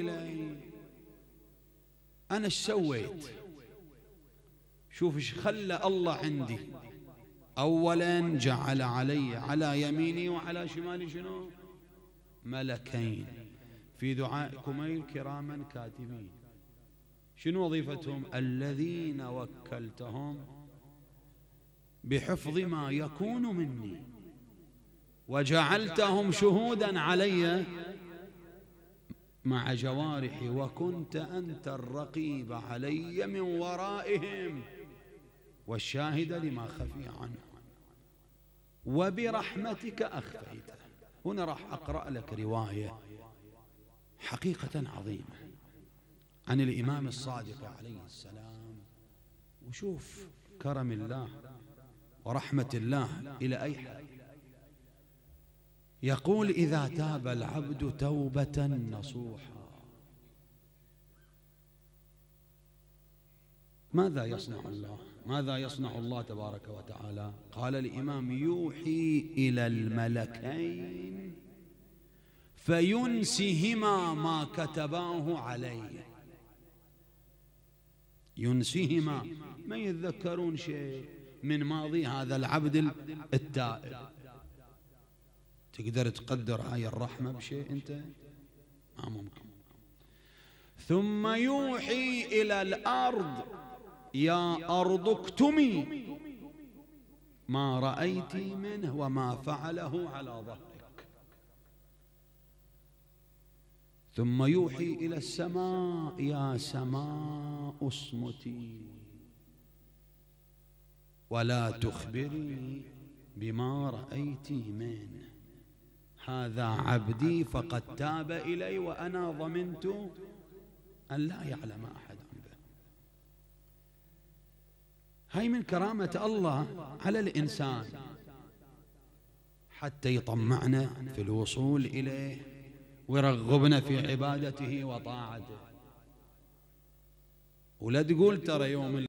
إلي أنا ايش سويت شوف ايش خلى الله عندي أولا جعل علي على يميني وعلى شمالي شنو ملكين في دعائكم كراما كاتبين شنو وظيفتهم الذين وكلتهم بحفظ ما يكون مني وجعلتهم شهودا علي مع جوارحي وكنت أنت الرقيب علي من ورائهم والشاهد لما خفي عنه وبرحمتك أخفيته هنا راح أقرأ لك رواية حقيقة عظيمة عن الإمام الصادق عليه السلام وشوف كرم الله ورحمة الله إلى أي حد يقول إذا تاب العبد توبة نصوحا ماذا يصنع الله ماذا يصنع الله تبارك وتعالى قال الإمام يوحي إلى الملكين فينسهما ما كتباه عليه ينسيهما ما يتذكرون شيء من ماضي هذا العبد التائب تقدر تقدر هاي الرحمة بشيء أنت ما ممكن ثم يوحي إلى الأرض يا أرض اكتمي ما رأيت منه وما فعله على ظهرك ثم يوحي إلى السماء يا سماء اصمتي ولا تخبري بما رأيت منه هذا عبدي فقد تاب إلي وأنا ضمنت أن لا يعلم أحد به هاي من كرامة الله على الإنسان حتى يطمعنا في الوصول إليه ويرغبنا في عبادته وطاعته ولا تقول ترى يوم